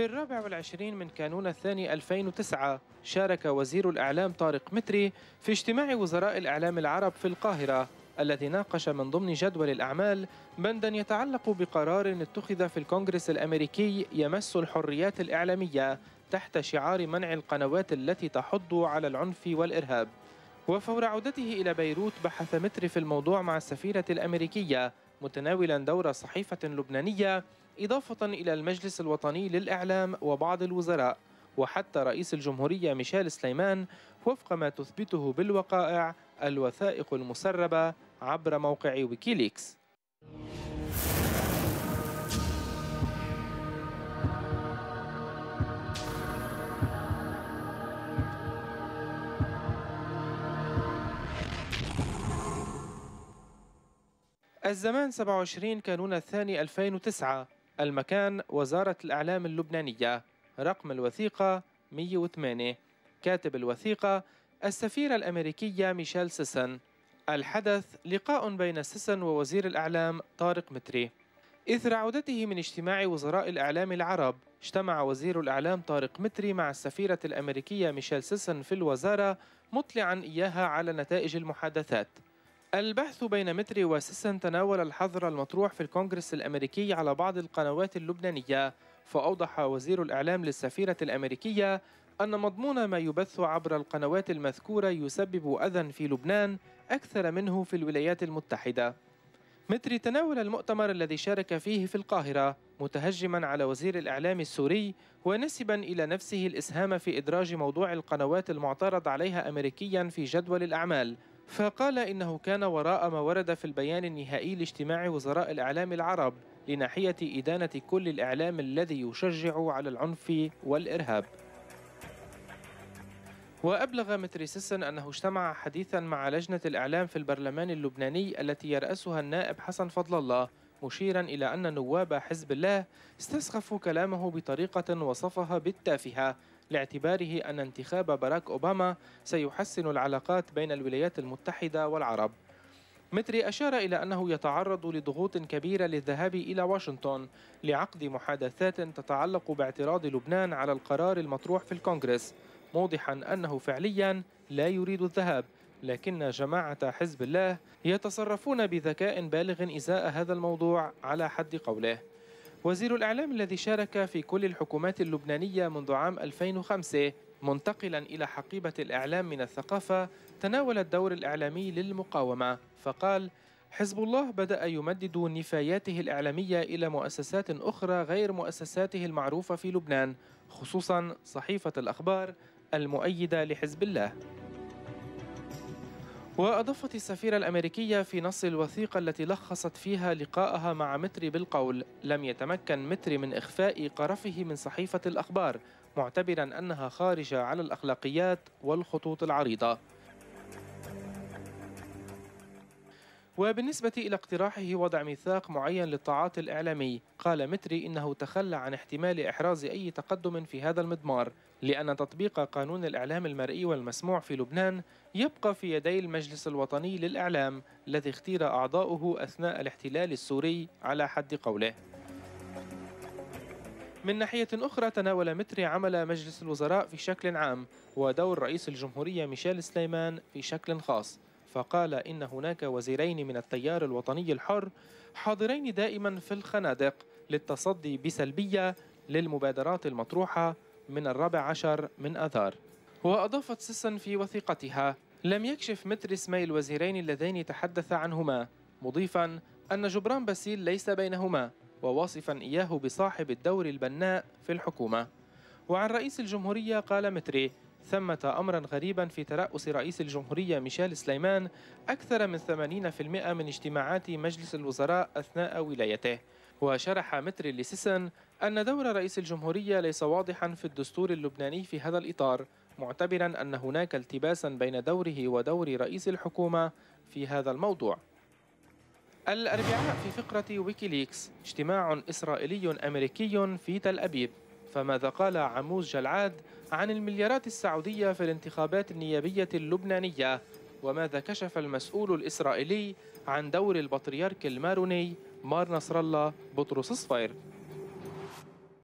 في الرابع والعشرين من كانون الثاني 2009 شارك وزير الإعلام طارق متري في اجتماع وزراء الإعلام العرب في القاهرة الذي ناقش من ضمن جدول الأعمال بندا يتعلق بقرار اتخذ في الكونغرس الأمريكي يمس الحريات الإعلامية تحت شعار منع القنوات التي تحض على العنف والإرهاب وفور عودته إلى بيروت بحث متري في الموضوع مع السفيرة الأمريكية متناولا دور صحيفة لبنانية إضافة إلى المجلس الوطني للإعلام وبعض الوزراء وحتى رئيس الجمهورية ميشيل سليمان وفق ما تثبته بالوقائع الوثائق المسربة عبر موقع ويكيليكس الزمان 27 كانون الثاني 2009 المكان وزارة الإعلام اللبنانية رقم الوثيقة 108 كاتب الوثيقة السفيرة الأمريكية ميشيل سيسن الحدث لقاء بين سيسن ووزير الإعلام طارق متري إثر عودته من اجتماع وزراء الإعلام العرب اجتمع وزير الإعلام طارق متري مع السفيرة الأمريكية ميشيل سيسن في الوزارة مطلعا إياها على نتائج المحادثات البحث بين متري وسيسن تناول الحظر المطروح في الكونغرس الأمريكي على بعض القنوات اللبنانية فأوضح وزير الإعلام للسفيرة الأمريكية أن مضمون ما يبث عبر القنوات المذكورة يسبب أذى في لبنان أكثر منه في الولايات المتحدة متري تناول المؤتمر الذي شارك فيه في القاهرة متهجما على وزير الإعلام السوري ونسبا إلى نفسه الإسهام في إدراج موضوع القنوات المعترض عليها أمريكيا في جدول الأعمال فقال إنه كان وراء ما ورد في البيان النهائي لاجتماع وزراء الإعلام العرب لناحية إدانة كل الإعلام الذي يشجع على العنف والإرهاب وأبلغ متريسيسن أنه اجتمع حديثا مع لجنة الإعلام في البرلمان اللبناني التي يرأسها النائب حسن فضل الله مشيرا إلى أن نواب حزب الله استسخفوا كلامه بطريقة وصفها بالتافهة لاعتباره أن انتخاب باراك أوباما سيحسن العلاقات بين الولايات المتحدة والعرب متري أشار إلى أنه يتعرض لضغوط كبيرة للذهاب إلى واشنطن لعقد محادثات تتعلق باعتراض لبنان على القرار المطروح في الكونغرس موضحا أنه فعليا لا يريد الذهاب لكن جماعة حزب الله يتصرفون بذكاء بالغ إزاء هذا الموضوع على حد قوله وزير الإعلام الذي شارك في كل الحكومات اللبنانية منذ عام 2005 منتقلا إلى حقيبة الإعلام من الثقافة تناول الدور الإعلامي للمقاومة فقال حزب الله بدأ يمدد نفاياته الإعلامية إلى مؤسسات أخرى غير مؤسساته المعروفة في لبنان خصوصا صحيفة الأخبار المؤيدة لحزب الله وأضافت السفيرة الأمريكية في نص الوثيقة التي لخصت فيها لقاءها مع متري بالقول لم يتمكن متري من إخفاء قرفه من صحيفة الأخبار معتبرا أنها خارجة على الأخلاقيات والخطوط العريضة وبالنسبة إلى اقتراحه وضع ميثاق معين للتعاطي الإعلامي قال متري إنه تخلى عن احتمال إحراز أي تقدم في هذا المضمار لأن تطبيق قانون الإعلام المرئي والمسموع في لبنان يبقى في يدي المجلس الوطني للإعلام الذي اختير أعضاؤه أثناء الاحتلال السوري على حد قوله من ناحية أخرى تناول متري عمل مجلس الوزراء في شكل عام ودور رئيس الجمهورية ميشيل سليمان في شكل خاص فقال إن هناك وزيرين من التيار الوطني الحر حاضرين دائما في الخنادق للتصدي بسلبية للمبادرات المطروحة من الرابع عشر من أذار وأضافت سيسن في وثيقتها لم يكشف متر اسمي الوزيرين اللذين تحدث عنهما مضيفا أن جبران باسيل ليس بينهما وواصفا إياه بصاحب الدور البناء في الحكومة وعن رئيس الجمهورية قال متري ثمة أمرا غريبا في ترأس رئيس الجمهورية ميشيل سليمان أكثر من 80% من اجتماعات مجلس الوزراء أثناء ولايته وشرح متر لسيسن أن دور رئيس الجمهورية ليس واضحا في الدستور اللبناني في هذا الإطار معتبرا أن هناك التباسا بين دوره ودور رئيس الحكومة في هذا الموضوع الأربعاء في فقرة ويكيليكس اجتماع إسرائيلي أمريكي في تل أبيب فماذا قال عموز جلعاد عن المليارات السعودية في الانتخابات النيابية اللبنانية وماذا كشف المسؤول الإسرائيلي عن دور البطريرك الماروني مار نصر الله بطرس صفير